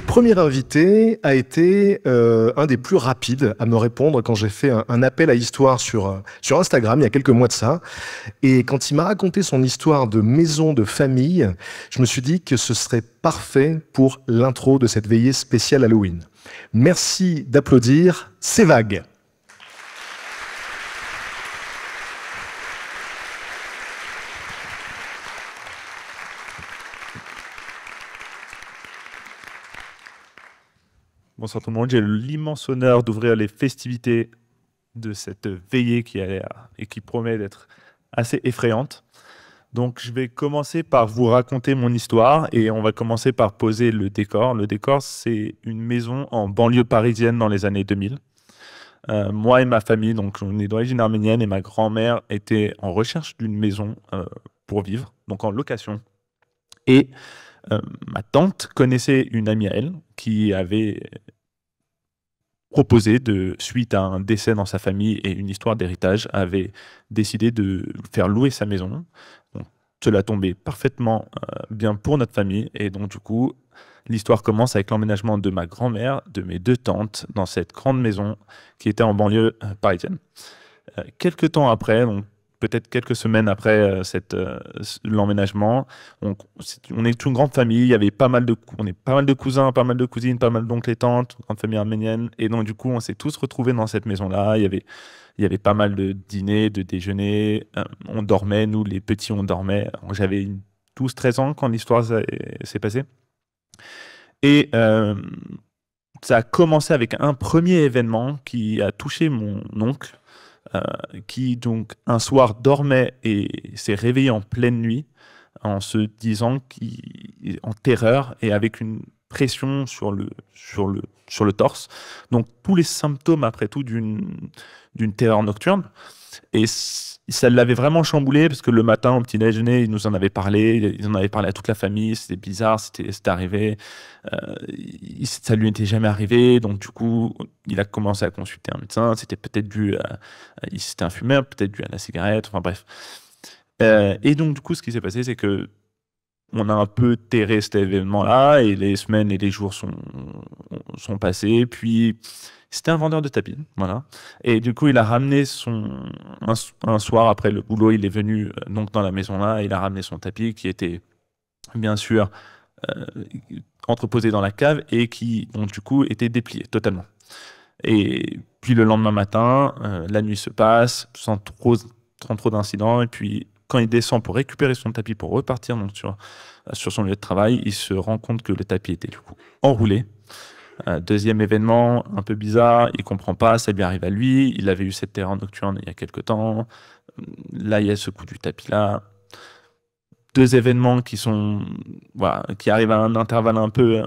Le premier invité a été euh, un des plus rapides à me répondre quand j'ai fait un, appel à histoire sur, euh, sur Instagram il y a quelques mois de ça. Et quand il m'a raconté son histoire de maison de famille, je me suis dit que ce serait parfait pour l'intro de cette veillée spéciale Halloween. Merci d'applaudir, c'est vague. Bonsoir tout le monde. J'ai l'immense honneur d'ouvrir les festivités de cette veillée qui, et qui promet d'être assez effrayante. Donc, je vais commencer par vous raconter mon histoire et on va commencer par poser le décor. Le décor, c'est une maison en banlieue parisienne dans les années 2000. Euh, moi et ma famille, donc on est d'origine arménienne et ma grand-mère était en recherche d'une maison euh, pour vivre, donc en location. Et euh, ma tante connaissait une amie à elle qui avait proposé de, suite à un décès dans sa famille et une histoire d'héritage, avait décidé de faire louer sa maison. cela tombait parfaitement euh, bien pour notre famille. Et donc, du coup, l'histoire commence avec l'emménagement de ma grand-mère, de mes deux tantes, dans cette grande maison qui était en banlieue euh, parisienne. quelques temps après, peut-être quelques semaines après euh, cette euh, l'emménagement. On, est, une grande famille. Il y avait pas mal de on est pas mal de cousins, pas mal de cousines, pas mal d'oncles et tantes, grande famille arménienne. Et donc du coup, on s'est tous retrouvés dans cette maison là. Il y avait il y avait pas mal de dîners, de déjeuners. Euh, on dormait, nous les petits, on dormait. J'avais 12-13 ans quand l'histoire s'est passée. Et ça a commencé avec un premier événement qui a touché mon oncle euh, qui donc un soir dormait et s'est réveillé en pleine nuit en se disant en terreur et avec une pression sur le, sur le, sur le torse. Donc tous les symptômes après tout d'une terreur nocturne. Et ça l'avait vraiment chamboulé parce que le matin au petit déjeuner, ils nous en avaient parlé, ils en avaient parlé à toute la famille, c'était bizarre, c'était arrivé, euh, ça lui était jamais arrivé, donc du coup, il a commencé à consulter un médecin, c'était peut-être dû à, il c'était un fumeur, peut-être dû à la cigarette, enfin bref. Euh, et donc du coup, ce qui s'est passé, c'est que on a un peu terré cet événement-là et les semaines et les jours sont, sont passés, puis c'était un vendeur de tapis, voilà. Et du coup, il a ramené son un, soir après le boulot, il est venu euh, donc dans la maison là, il a ramené son tapis qui était bien sûr euh, entreposé dans la cave et qui donc du coup était déplié totalement. Et puis le lendemain matin, euh, la nuit se passe sans trop trop d'incidents et puis quand il descend pour récupérer son tapis pour repartir donc sur, sur son lieu de travail, il se rend compte que le tapis était du coup enroulé euh, deuxième événement, un peu bizarre, il comprend pas, ça lui arrive à lui. Il avait eu cette terre nocturne il y a quelque temps. Là, il y a ce coup du tapis là. Deux événements qui sont, qui arrivent à un intervalle un peu,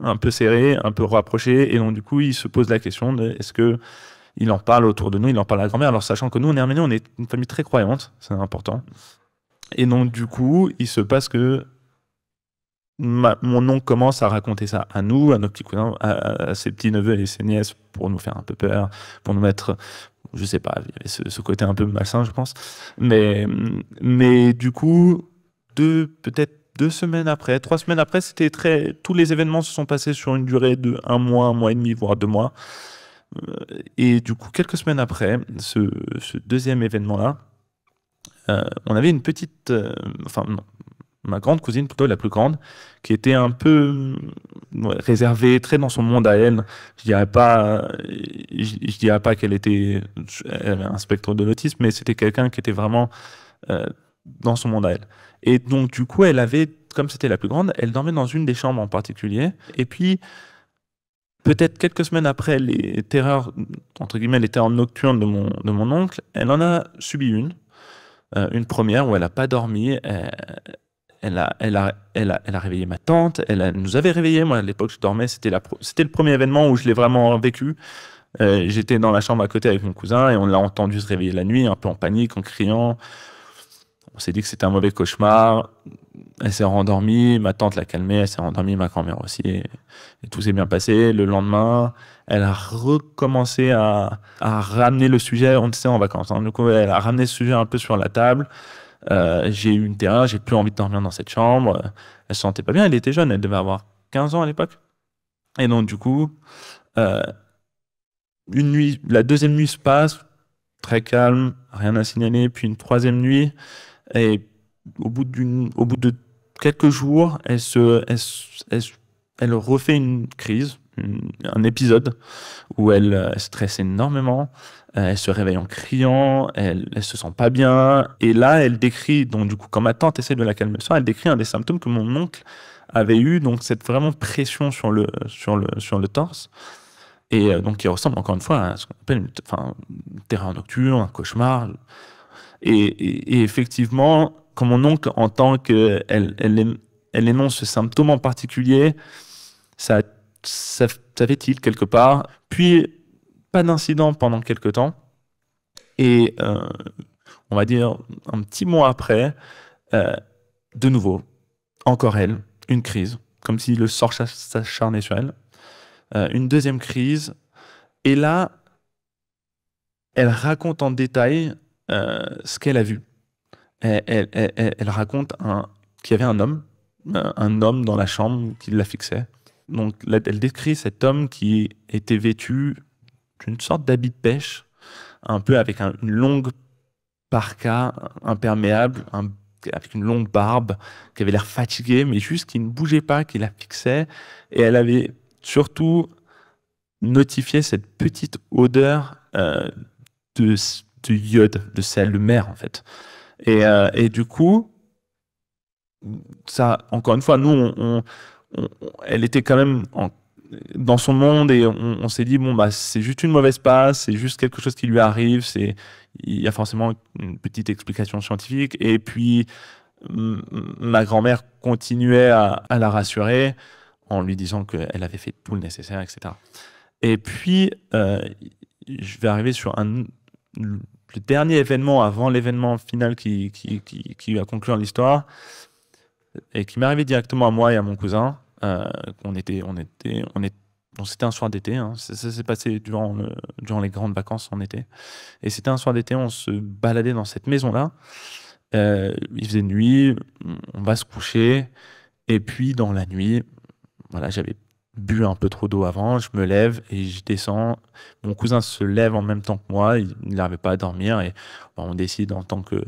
un peu serré, un peu rapproché. Et donc, du coup, il se pose la question est-ce que il en parle autour de nous, il en parle à la grand-mère. Alors, sachant que nous, en on est une famille très croyante, c'est important. Et donc, du coup, il se passe que mon oncle commence à raconter ça à nous, à nos petits cousins, à, ses petits neveux et ses nièces pour nous faire un peu peur, pour nous mettre, je sais pas, il y avait ce, côté un peu malsain, je pense. Mais, mais du coup, deux, peut-être deux semaines après, trois semaines après, c'était très, tous les événements se sont passés sur une durée de un mois, un mois et demi, voire deux mois. Euh, et du coup, quelques semaines après, ce, deuxième événement-là, euh, on avait une petite, euh, enfin non, ma grande cousine, plutôt la plus grande, qui était un peu euh, réservée, très dans son monde à elle. Je dirais pas, euh, je, dirais pas qu'elle était un spectre de l'autisme, mais c'était quelqu'un qui était vraiment euh, dans son monde à elle. Et donc, du coup, elle avait, comme c'était la plus grande, elle dormait dans une des chambres en particulier. Et puis, peut-être quelques semaines après les terreurs, entre guillemets, les terreurs nocturnes de mon, de mon oncle, elle en a subi une. une première où elle n'a pas dormi, elle a, elle réveillé ma tante, elle, nous avait réveillés. Moi, à l'époque, je dormais, c'était, le premier événement où je l'ai vraiment vécu. Euh, j'étais dans la chambre à côté avec mon cousin et on l'a entendu se réveiller la nuit, un peu en panique, en criant. On s'est dit que c'était un mauvais cauchemar. Elle s'est rendormie, ma tante l'a calmée, elle s'est rendormie, ma grand-mère aussi. Et, tout s'est bien passé. Le lendemain, elle a recommencé à, ramener le sujet. On sait en vacances, hein. elle a ramené le sujet un peu sur la table. Euh, j'ai eu une terreur, j'ai plus envie de dormir dans cette chambre. Euh, elle se sentait pas bien, elle était jeune, elle devait avoir 15 ans à l'époque. Et donc, du coup, euh, une nuit, la deuxième nuit se passe, très calme, rien à signaler. Puis une troisième nuit, et au bout, d'une, au bout de quelques jours, elle, se, elle refait une crise un épisode où elle, euh, stresse énormément, euh, elle se réveille en criant, elle, elle se sent pas bien, et là elle décrit, donc du coup quand ma tante essaie de la calmer le elle décrit un des symptômes que mon oncle avait eu, donc cette vraiment pression sur le, sur le, sur le torse, et euh, donc qui ressemble encore une fois à ce qu'on appelle un enfin, nocturne, un cauchemar, et, effectivement, quand mon oncle tant qu'elle elle, elle énonce ce symptôme en particulier, ça a savait-il, quelque part. Puis, pas d'incident pendant quelque temps. Et euh, on va dire un petit mois après, euh, de nouveau, encore elle, une crise, comme si le sort s'acharnait sur elle. Euh, une deuxième crise. Et là, elle raconte en détail ce qu'elle a vu. Elle, elle, elle raconte qu'il y avait un homme, un homme dans la chambre qui la fixait. Donc, elle décrit cet homme qui était vêtu d'une sorte d'habit de pêche, un peu avec une longue parka imperméable, avec une longue barbe, qui avait l'air fatigué, mais juste qui ne bougeait pas, qui la fixait. Et elle avait surtout notifié cette petite odeur euh, de, de, iode, de sel de mer, en fait. Euh, et, du coup, ça, encore une fois, nous, on elle était quand même dans son monde et on, s'est dit bon bah c'est juste une mauvaise passe, c'est juste quelque chose qui lui arrive, c'est il y a forcément une petite explication scientifique et puis ma grand-mère continuait à, la rassurer en lui disant qu'elle avait fait tout le nécessaire, etc. Et puis, euh, je vais arriver sur un, le dernier événement avant l'événement final qui, qui, qui, qui, va conclure l'histoire et qui m'est arrivé directement à moi et à mon cousin. Euh, on était, on était, on était c'était un soir d'été, hein. ça, s'est passé durant, les grandes vacances en été. Et c'était un soir d'été, on se baladait dans cette maison-là. Euh, il faisait nuit, on va se coucher. Et puis dans la nuit, voilà, j'avais bu un peu trop d'eau avant, je me lève et je descends. Mon cousin se lève en même temps que moi, il n'arrivait pas à dormir et on décide en tant que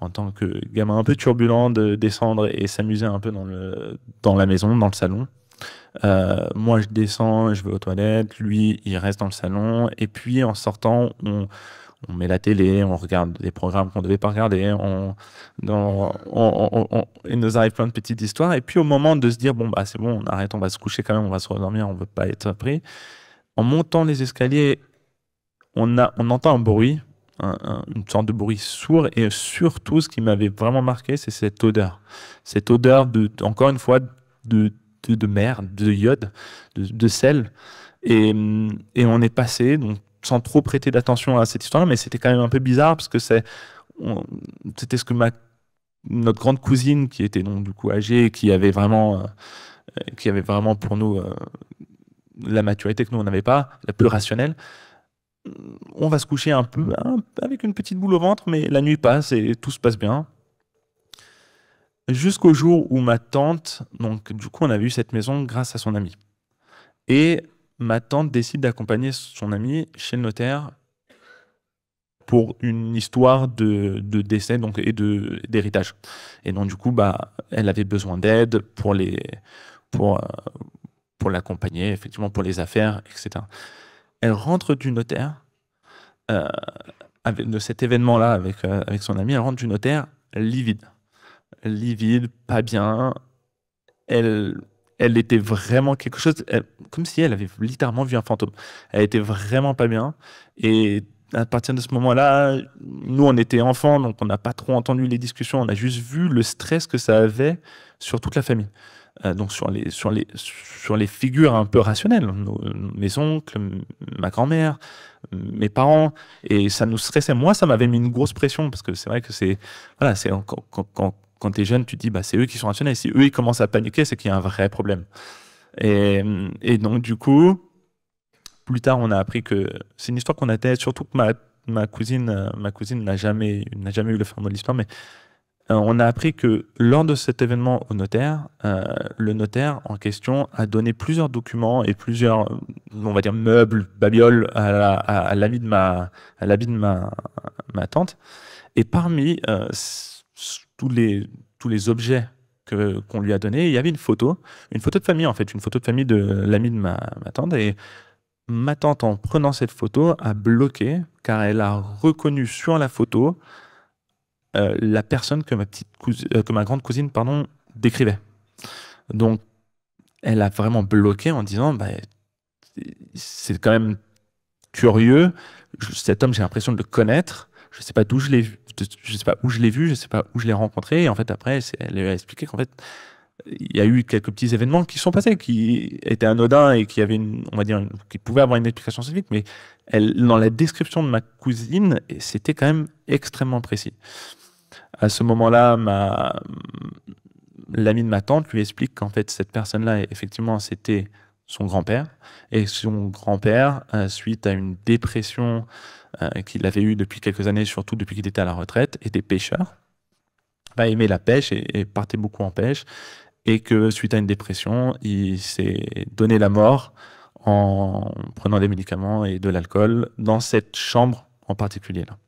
en tant que gamin un peu turbulent de descendre et s'amuser un peu dans, le, dans la maison, dans le salon. Euh, moi, je descends, je vais aux toilettes, lui, il reste dans le salon, et puis en sortant, on, on met la télé, on regarde des programmes qu'on ne devait pas regarder, on, on, on, il nous arrive plein de petites histoires, et puis au moment de se dire, bon, bah, c'est bon, on arrête, on va se coucher quand même, on va se redormir, on ne veut pas être pris, en montant les escaliers, on, a, on entend un bruit, une sorte de bruit sourd. Et surtout, ce qui m'avait vraiment marqué, c'est cette odeur. Cette odeur, de, encore une fois, de, de, mer, de iode, de, sel. Et, et, on est passé, donc sans trop prêter d'attention à cette histoire, mais c'était quand même un peu bizarre parce que c'est, c'était ce que ma, notre grande cousine, qui était donc du coup âgée, qui avait vraiment, euh, qui avait vraiment pour nous euh, la maturité que nous on n'avait pas, la plus rationnelle, on va se coucher un peu avec une petite boule au ventre, mais la nuit passe et tout se passe bien. Jusqu'au jour où ma tante, donc du coup on avait eu cette maison grâce à son ami. Et ma tante décide d'accompagner son ami chez le notaire pour une histoire de, décès donc, et d'héritage. Et donc du coup, bah, elle avait besoin d'aide pour les pour euh, l'accompagner, effectivement, pour les affaires, etc elle rentre du notaire, euh, de cet événement-là avec, euh, avec son ami, elle rentre du notaire livide. Livide, pas bien. Elle, elle était vraiment quelque chose, comme si elle avait littéralement vu un fantôme. Elle était vraiment pas bien. Et à partir de ce moment-là, nous, on était enfants, donc on n'a pas trop entendu les discussions, on a juste vu le stress que ça avait sur toute la famille. Euh, donc sur les, sur, les, sur les figures un peu rationnelles, nos, mes oncles, ma grand-mère, mes parents, et ça nous stressait. Moi, ça m'avait mis une grosse pression, parce que c'est vrai que c'est. Voilà, c'est quand, quand, quand tu es jeune, tu te dis, bah, c'est eux qui sont rationnels. Si eux, ils commencent à paniquer, c'est qu'il y a un vrai problème. Et, et donc, du coup, plus tard, on a appris que c'est une histoire qu'on a tête, surtout que ma, ma cousine, ma cousine n'a jamais, n'a jamais eu le fin de l'histoire, mais euh, on a appris que lors de cet événement au notaire, euh, le notaire en question a donné plusieurs documents et plusieurs, on va dire, meubles, babioles à, l'ami de ma, à de ma, tante. Et parmi euh, tous les tous les objets qu'on lui a donnés, il y avait une photo, une photo de famille en fait, une photo de famille de l'ami de ma, tante. Et ma tante, en prenant cette photo, a bloqué car elle a reconnu sur la photo euh, la personne que ma, petite cousine, euh, ma grande cousine pardon, décrivait. Donc, elle a vraiment bloqué en disant bah, c'est quand même curieux. cet homme, j'ai l'impression de le connaître. Je ne sais pas d'où je l'ai vu. Je sais pas où je l'ai vu, je sais pas où je l'ai rencontré. Et en fait, après, elle a expliqué qu'en fait, il y a eu quelques petits événements qui sont passés, qui étaient anodins et qui avaient on va dire, qui pouvaient avoir une explication scientifique, mais elle, dans la description de ma cousine, c'était quand même extrêmement précis. À ce moment-là, ma... l'ami de ma tante lui explique qu'en fait, cette personne-là, effectivement, c'était son grand-père. Et son grand-père, euh, suite à une dépression euh, qu'il avait eue depuis quelques années, surtout depuis qu'il était à la retraite, était pêcheur, va bah, aimait la pêche et, partait beaucoup en pêche. Et que suite à une dépression, il s'est donné la mort en prenant des médicaments et de l'alcool dans cette chambre en particulier. là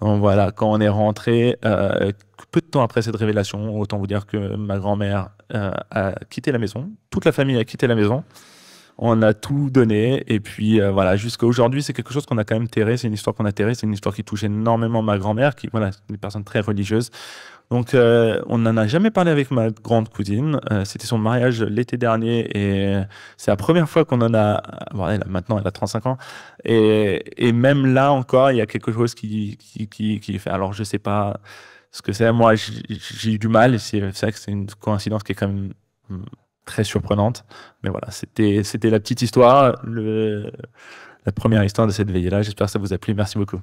voilà, quand on est rentré, euh, peu de temps après cette révélation, autant vous dire que ma grand-mère euh, a quitté la maison, toute la famille a quitté la maison. On a tout donné et puis euh, voilà jusqu'à aujourd'hui c'est quelque chose qu'on a quand même terré c'est une histoire qu'on a terré c'est une histoire qui touche énormément ma grand-mère qui voilà une personne très religieuse donc, euh, on n'en a jamais parlé avec ma grande cousine. Euh, c'était son mariage l'été dernier et c'est la première fois qu'on en a. Bon, maintenant, elle a 35 ans. Et, même là encore, il y a quelque chose qui, qui, fait. Alors, je sais pas ce que c'est. Moi, j'ai eu du mal. C'est vrai que c'est une coïncidence qui est quand même hmm, très surprenante. Mais voilà, c'était la petite histoire, la première histoire de cette veillée-là. J'espère que ça vous a plu. Merci beaucoup.